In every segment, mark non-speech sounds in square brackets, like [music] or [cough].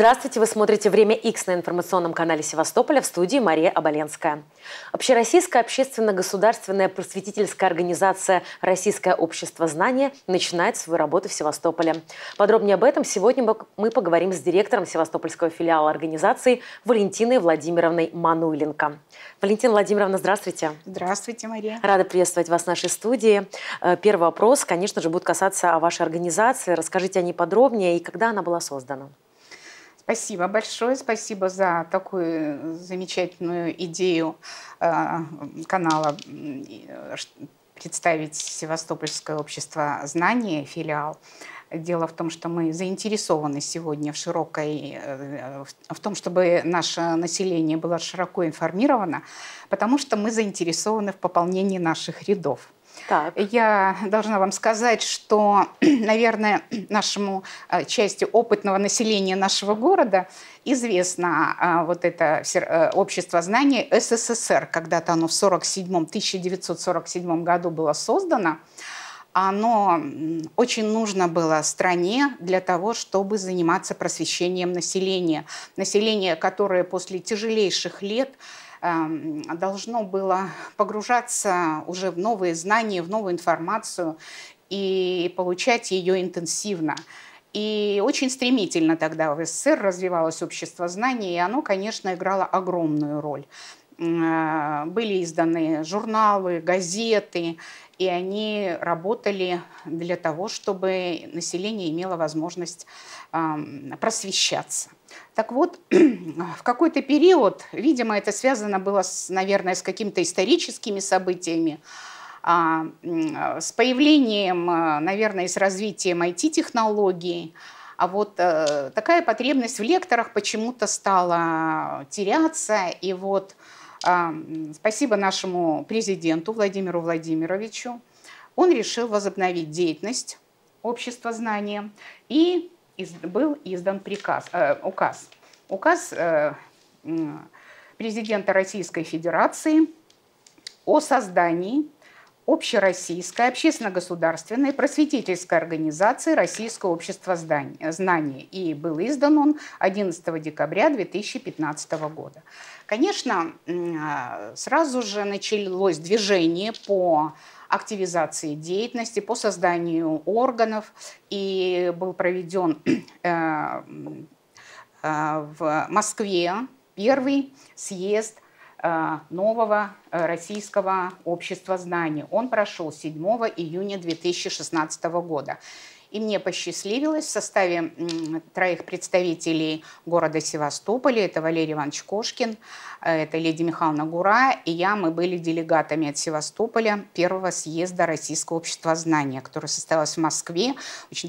Здравствуйте, вы смотрите «Время X на информационном канале Севастополя в студии Мария Оболенская. Общероссийская общественно-государственная просветительская организация «Российское общество знания» начинает свою работу в Севастополе. Подробнее об этом сегодня мы поговорим с директором севастопольского филиала организации Валентиной Владимировной Мануиленко. Валентина Владимировна, здравствуйте. Здравствуйте, Мария. Рада приветствовать вас в нашей студии. Э, первый вопрос, конечно же, будет касаться вашей организации. Расскажите о ней подробнее и когда она была создана. Спасибо большое, спасибо за такую замечательную идею э, канала э, представить Севастопольское общество знания филиал. Дело в том, что мы заинтересованы сегодня в широкой, э, в том, чтобы наше население было широко информировано, потому что мы заинтересованы в пополнении наших рядов. Так. Я должна вам сказать, что, [clears throat] наверное, [clears throat] нашему э, части опытного населения нашего города известно а, вот это э, общество знаний СССР. Когда-то оно в 47 1947 году было создано оно очень нужно было стране для того, чтобы заниматься просвещением населения. Население, которое после тяжелейших лет Эм, должно было погружаться уже в новые знания, в новую информацию и получать ее интенсивно. И очень стремительно тогда в СССР развивалось общество знаний, и оно, конечно, играло огромную роль. Э, были изданы журналы, газеты, и они работали для того, чтобы население имело возможность эм, просвещаться. Так вот, [clears throat] в какой-то период, видимо, это связано было, с, наверное, с какими-то историческими событиями, а, с появлением, э, наверное, с развитием IT-технологий. А вот э, такая потребность в лекторах почему-то стала теряться. И вот а, спасибо нашему президенту Владимиру Владимировичу. Он решил возобновить деятельность общества знания и из, был издан приказ, э, указ. Указ э, президента Российской Федерации о создании общероссийской общественно-государственной просветительской организации Российского общества знаний. И был издан он 11 декабря 2015 года. Конечно, а, сразу же началось движение по активизации деятельности, по созданию органов. И был проведен [clears throat] э, э, в Москве первый съезд э, нового российского общества знаний. Он прошел 7 июня 2016 года. И мне посчастливилось в составе троих представителей города Севастополя, это Валерий Иванович Кошкин, э, это Леди Михайловна Гура, и я, мы были делегатами от Севастополя первого съезда Российского общества знания, которое состоялось в Москве, в очень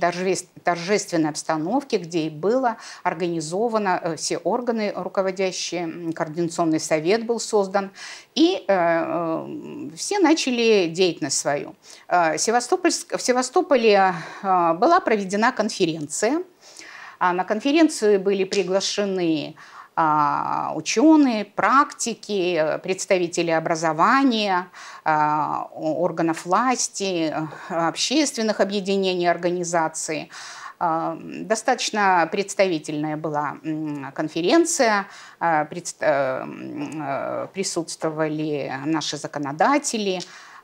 торжественной обстановке, где и было организовано э, все органы руководящие, координационный совет был создан, и э, все начали деятельность свою. в Севастополе была проведена конференция. А, на конференцию были приглашены а, ученые, практики, представители образования, а, органов власти, общественных объединений, организаций. Достаточно представительная была конференция, э, э, присутствовали наши законодатели,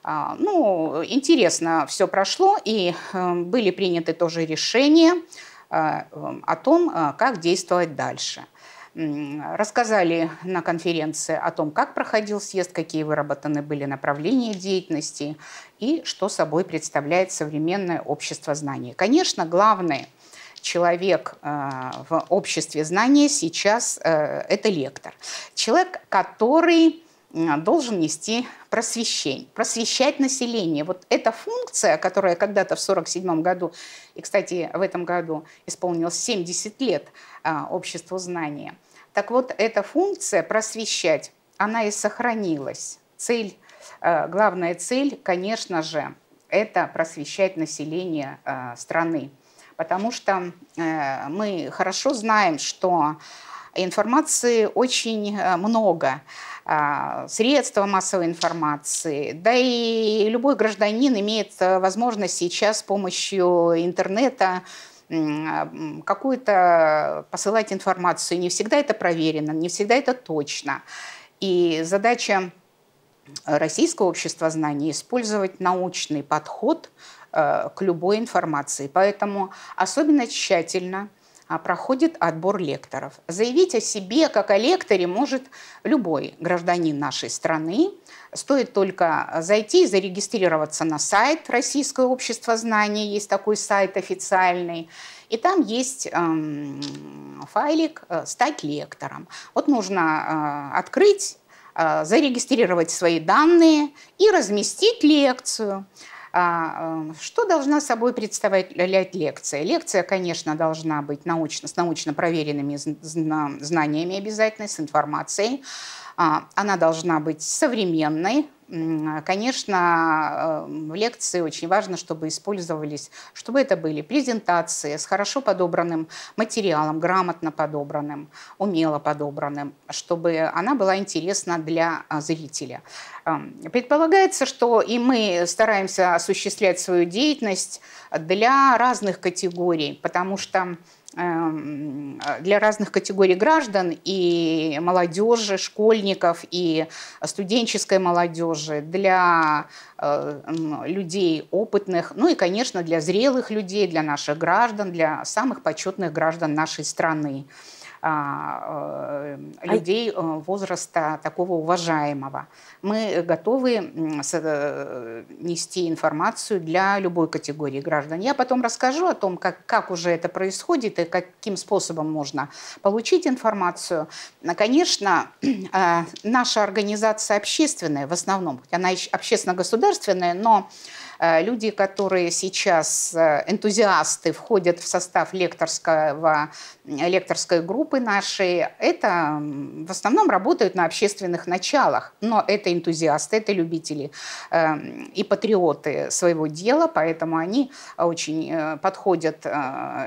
а, ну, интересно все прошло, и эм, были приняты тоже решения а, эм, о том, а, как действовать дальше. Рассказали на конференции о том, как проходил съезд, какие выработаны были направления деятельности и что собой представляет современное общество знаний. Конечно, главный человек в обществе знания сейчас э, это лектор. Человек, который а, должен нести просвещение, просвещать население. Вот эта функция, которая когда-то в 1947 году, и, кстати, в этом году исполнилось 70 лет а, обществу знания, так вот, эта функция просвещать, она и сохранилась. Цель, а, главная цель, конечно же, это просвещать население страны. Потому что э, мы хорошо знаем, что Информации очень э, много а, средства массовой информации. Да и любой гражданин имеет э, возможность сейчас с помощью интернета какую-то посылать информацию. Не всегда это проверено, не всегда это точно. И задача российского общества знаний использовать научный подход э, к любой информации. Поэтому особенно тщательно а проходит отбор лекторов. Заявить о себе как о лекторе может любой гражданин нашей страны. Стоит только зайти и зарегистрироваться на сайт Российское общество знаний. Есть такой сайт официальный. И там есть эм, файлик э, «Стать лектором». Вот нужно э, открыть, э, зарегистрировать свои данные и разместить лекцию. А, эм, что должна собой представлять лекция? Лекция, конечно, должна быть научно, с научно проверенными знаниями обязательно, с информацией. А, она должна быть современной, Конечно, в э, лекции очень важно, чтобы использовались, чтобы это были презентации с хорошо подобранным материалом, грамотно подобранным, умело подобранным, чтобы она была интересна для а, зрителя. Эм, предполагается, что и мы стараемся осуществлять свою деятельность для разных категорий, потому что Эм, для разных категорий граждан, и молодежи, школьников, и студенческой молодежи, для э, людей опытных, ну и, конечно, для зрелых людей, для наших граждан, для самых почетных граждан нашей страны а, э, людей а... возраста такого уважаемого. Мы готовы э, нести информацию для любой категории граждан. Я потом расскажу о том, как, как уже это происходит и каким способом можно получить информацию. А, конечно, [clears throat] а, наша организация общественная в основном, она общественно-государственная, но Э, люди, которые сейчас э, энтузиасты, входят в состав лекторского, лекторской группы нашей, это в основном работают на общественных началах. Но это энтузиасты, это любители эм, и патриоты своего дела, поэтому они очень э, подходят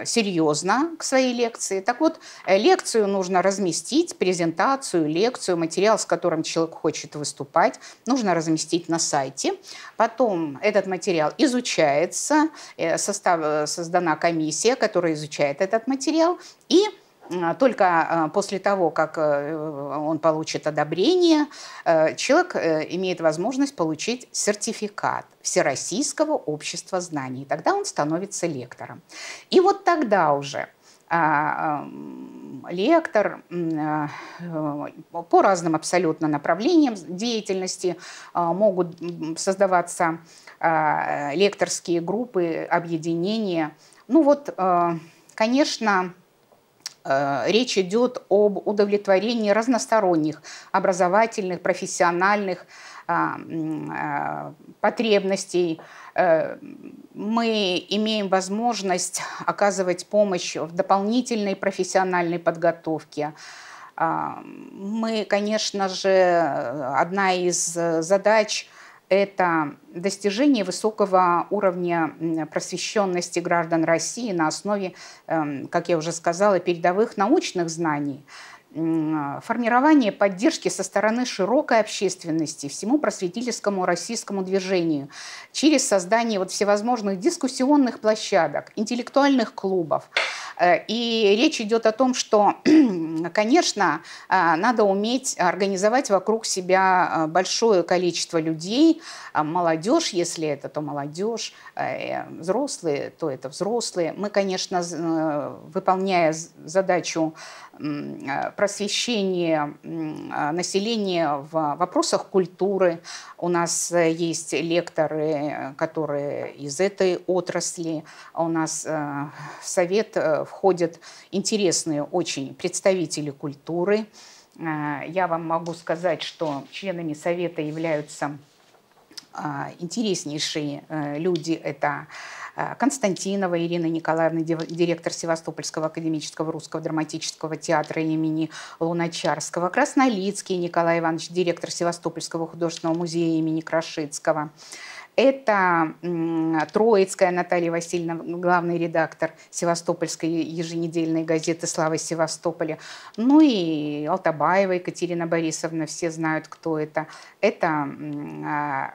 серьезно к своей лекции. Так вот, лекцию нужно разместить, презентацию, лекцию, материал, с которым человек хочет выступать, нужно разместить на сайте. Потом этот материал материал изучается, э, состав, э, создана комиссия, которая изучает этот материал, и э, только после того, как он получит одобрение, человек имеет возможность получить сертификат Всероссийского общества знаний. Тогда он становится лектором. И вот тогда уже а, лектор по разным абсолютно направлениям деятельности а, могут создаваться а, лекторские группы, объединения. Ну вот, а, конечно, а, речь идет об удовлетворении разносторонних образовательных, профессиональных потребностей. Э, мы имеем возможность оказывать помощь в дополнительной профессиональной подготовке. Мы, конечно же, одна из э, задач – это достижение высокого уровня просвещенности граждан России на основе, эм, как я уже сказала, передовых научных знаний. А, формирование поддержки со стороны широкой общественности всему просветительскому российскому движению через создание вот всевозможных дискуссионных площадок, интеллектуальных клубов. Э, и речь идет о том, что, [clears throat] конечно, э, надо уметь организовать вокруг себя э, большое количество людей, а молодежь, если это, то молодежь, взрослые, то это взрослые. Мы, конечно, выполняя задачу просвещение а, населения в вопросах культуры. У нас э, есть лекторы, э, которые из этой отрасли. А у нас э, в совет входят интересные очень представители культуры. Я вам могу сказать, что членами совета являются а, интереснейшие люди. Это Э, Константинова Ирина Николаевна, директор Севастопольского академического русского драматического театра имени Луначарского, Краснолицкий Николай Иванович, директор Севастопольского художественного музея имени Крашицкого. Это Троицкая Наталья Васильевна, главный редактор Севастопольской еженедельной газеты «Слава Севастополя». Ну и Алтабаева Екатерина Борисовна, все знают, кто это. Это э,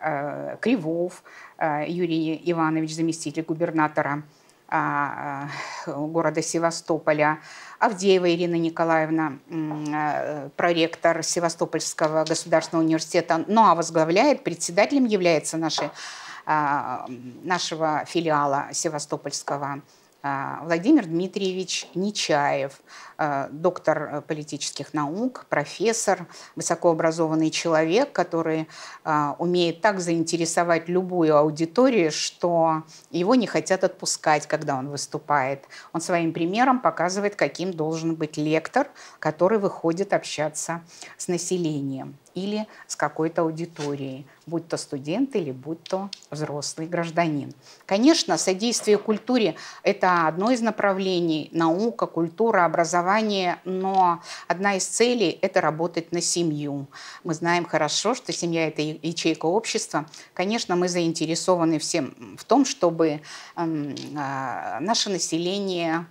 э, Кривов, Э, Юрий Иванович, заместитель губернатора а, э, города Севастополя, Авдеева Ирина Николаевна, э, проректор Севастопольского государственного университета, ну а возглавляет, председателем является нашей, а, нашего филиала Севастопольского а, Владимир Дмитриевич Нечаев, а, доктор э, политических наук, профессор, высокообразованный человек, который а, умеет так заинтересовать любую аудиторию, что его не хотят отпускать, когда он выступает. Он своим примером показывает, каким должен быть лектор, который выходит общаться с населением или с какой-то аудиторией, будь то студент или будь то взрослый гражданин. Конечно, содействие культуре – это одно из направлений – наука, культура, образование, но одна из целей – это работать на семью. Мы знаем хорошо, что семья – это ячейка общества. Конечно, мы заинтересованы всем в том, чтобы эм, а, наше население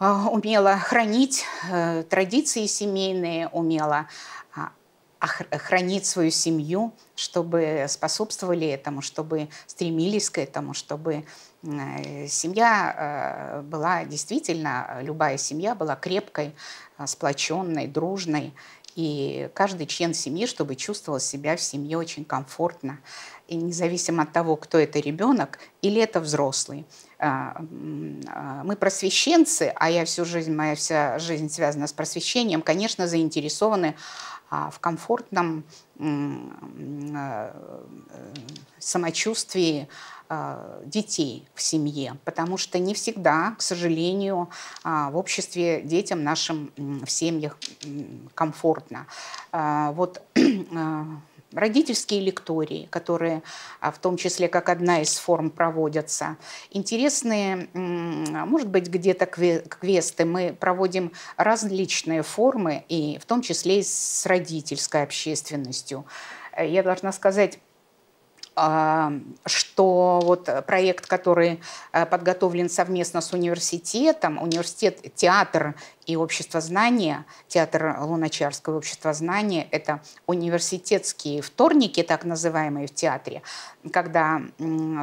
э, умело хранить э, традиции семейные, умело. А, хранить свою семью, чтобы способствовали этому, чтобы стремились к этому, чтобы э, семья э, была действительно, любая семья была крепкой, э, сплоченной, дружной. И каждый член семьи, чтобы чувствовал себя в семье очень комфортно. И независимо от того, кто это ребенок или это взрослый. Мы просвещенцы, а я всю жизнь, моя вся жизнь связана с просвещением, конечно, заинтересованы а в комфортном э, э, самочувствии э, детей в семье, потому что не всегда, к сожалению, а, в обществе детям нашим в семьях комфортно. А, вот [clears throat] родительские лектории, которые а, в том числе как одна из форм проводятся. Интересные, а, может быть, где-то квесты. Мы проводим различные формы, и в том числе и с родительской общественностью. Э, я должна сказать, а, что вот проект, который э, подготовлен совместно с университетом, университет театр и общество знания, театр Луначарского общество знания, это университетские вторники, так называемые в театре, когда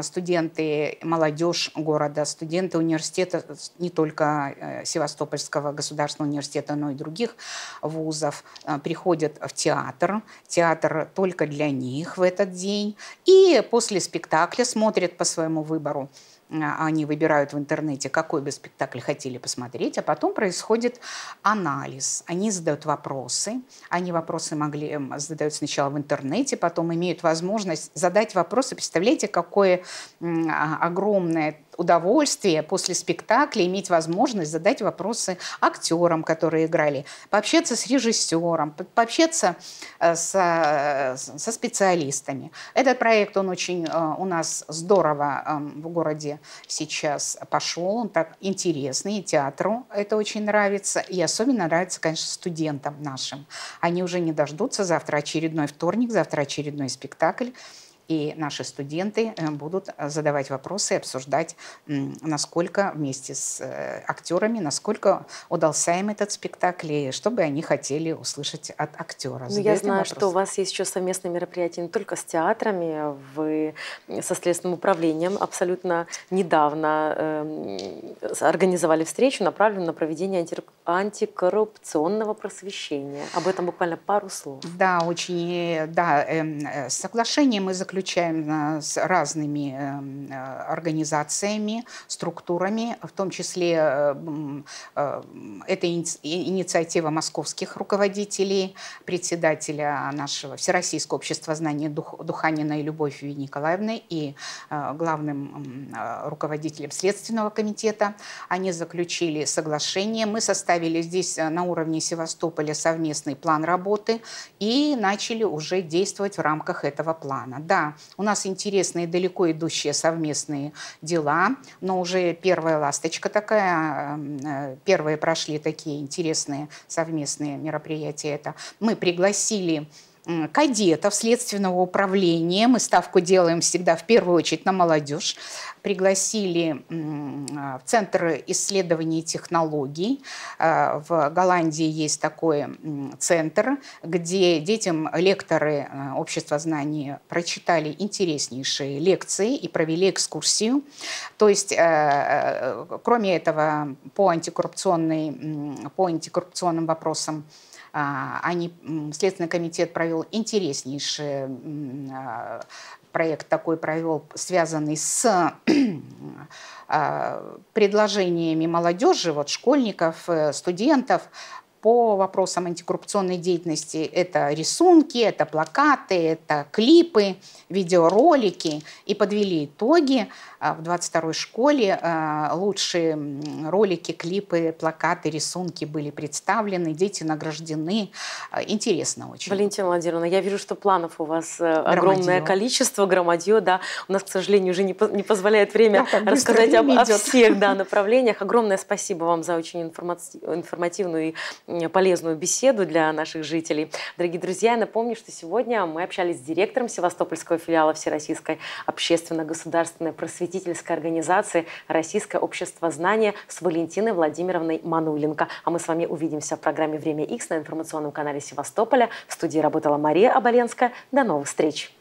студенты, молодежь города, студенты университета, не только э, Севастопольского государственного университета, но и других вузов, э, приходят в театр. Театр только для них в этот день. И после спектакля смотрят по своему выбору а они выбирают в интернете, какой бы спектакль хотели посмотреть, а потом происходит анализ. Они задают вопросы. Они вопросы могли эм, задают сначала в интернете, потом имеют возможность задать вопросы. Представляете, какое а, огромное удовольствие после спектакля иметь возможность задать вопросы актерам, которые играли, пообщаться с режиссером, пообщаться э, со, э, со специалистами. Этот проект, он очень э, у нас здорово эм, в городе сейчас пошел, он так интересный, и театру это очень нравится, и особенно нравится, конечно, студентам нашим. Они уже не дождутся завтра очередной вторник, завтра очередной спектакль и наши студенты э, будут э, задавать вопросы и обсуждать, насколько вместе с э, актерами, насколько удался им этот спектакль, и что бы они хотели услышать от актера. Ну, я знаю, вопрос. что у вас есть еще совместные мероприятия не только с театрами, вы со Следственным управлением абсолютно недавно эм, организовали встречу, направленную на проведение антикоррупционного просвещения. Об этом буквально пару слов. Да, очень, да, эм, э, соглашение мы заключили заключаем с разными эм, э, организациями, структурами, в том числе э, э, это инициатива московских руководителей, председателя нашего Всероссийского общества знаний Дух, Духанина и Любовь Николаевны и главным руководителем Следственного комитета. Они заключили соглашение. Мы составили здесь на уровне Севастополя совместный план работы и начали уже действовать в рамках этого плана. Да, у нас интересные далеко идущие совместные дела, но уже первая ласточка такая, э, первые прошли такие интересные совместные мероприятия. Это мы пригласили кадетов Следственного управления. Мы ставку делаем всегда в первую очередь на молодежь. Пригласили а, в Центр исследований технологий. А, в Голландии есть такой центр, где детям лекторы а, общества знаний прочитали интереснейшие лекции и провели экскурсию. То есть, кроме этого, по, антикоррупционной, по антикоррупционным вопросам а, они, Следственный комитет провел интереснейший а, проект такой провел, связанный с а, предложениями молодежи, вот школьников, э, студентов по вопросам антикоррупционной деятельности. Это рисунки, это плакаты, это клипы, видеоролики. И подвели итоги. А, в 22-й школе а, лучшие ролики, клипы, плакаты, рисунки были представлены. Дети награждены. А, интересно очень. Валентина Владимировна, я вижу, что планов у вас э, громадье. огромное количество, громадье, да. У нас, к сожалению, уже не, по не позволяет время да, рассказать об, о всех да, [laughs] направлениях. Огромное спасибо вам за очень информативную и полезную беседу для наших жителей. Дорогие друзья, я напомню, что сегодня мы общались с директором Севастопольского филиала Всероссийской общественно-государственной просветительской организации Российское общество знания с Валентиной Владимировной Мануленко. А мы с вами увидимся в программе «Время X» на информационном канале Севастополя. В студии работала Мария Оболенская. До новых встреч!